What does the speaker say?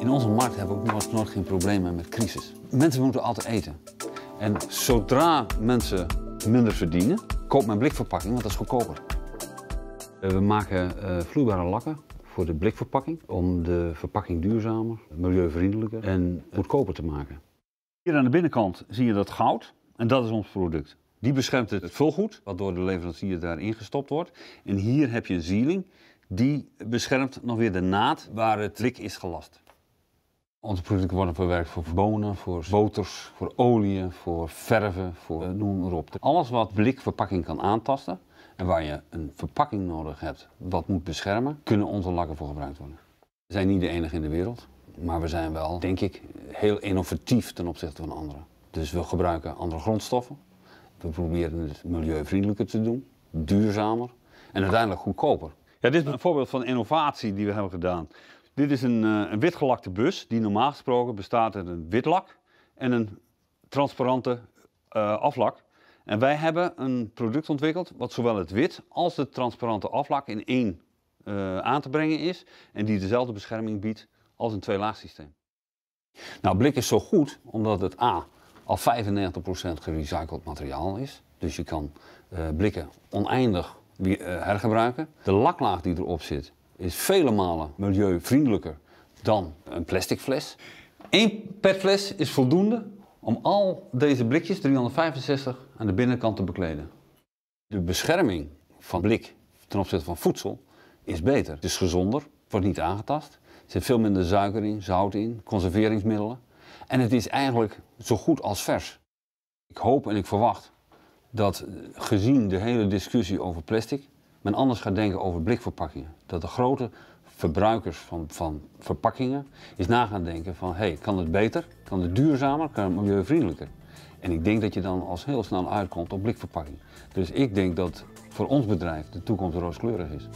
In onze markt hebben we ook nooit, nooit geen problemen met crisis. Mensen moeten altijd eten. En zodra mensen minder verdienen, koopt men blikverpakking, want dat is goedkoper. Eh, we maken eh, vloeibare lakken voor de blikverpakking om de verpakking duurzamer, milieuvriendelijker en goedkoper te maken. Hier aan de binnenkant zie je dat goud en dat is ons product. Die beschermt het vulgoed, wat door de leverancier daarin gestopt wordt. En hier heb je een zieling, die beschermt nog weer de naad waar het lik is gelast. Onze producten worden verwerkt voor bonen, voor boters, voor oliën, voor verven, voor eh, noem maar op. Alles wat blikverpakking kan aantasten en waar je een verpakking nodig hebt wat moet beschermen, kunnen onze lakken voor gebruikt worden. We zijn niet de enige in de wereld, maar we zijn wel, denk ik, heel innovatief ten opzichte van anderen. Dus we gebruiken andere grondstoffen. We proberen het milieuvriendelijker te doen, duurzamer en uiteindelijk goedkoper. Ja, dit is een voorbeeld van innovatie die we hebben gedaan. Dit is een, eh, een witgelakte bus, die normaal gesproken bestaat uit een wit lak en een transparante eh, aflak. En wij hebben een product ontwikkeld wat zowel het wit als de transparante aflak in één eh, aan te brengen is en die dezelfde bescherming biedt als een tweelaagsysteem. systeem. Nou, blik is zo goed omdat het A al 95% gerecycled materiaal is, dus je kan blikken oneindig hergebruiken. De laklaag die erop zit is vele malen milieuvriendelijker dan een plastic fles. Eén petfles is voldoende om al deze blikjes, 365, aan de binnenkant te bekleden. De bescherming van blik ten opzichte van voedsel is beter. Het is gezonder, wordt niet aangetast. Er zit veel minder suiker in, zout in, conserveringsmiddelen. En het is eigenlijk zo goed als vers. Ik hoop en ik verwacht dat eh, gezien de hele discussie over plastic, men anders gaat denken over blikverpakkingen. Dat de grote verbruikers van, van verpakkingen is na gaan denken van hey, kan het beter, kan het duurzamer, kan het milieuvriendelijker. En ik denk dat je dan als heel snel uitkomt op blikverpakking. Dus ik denk dat voor ons bedrijf de toekomst rooskleurig is.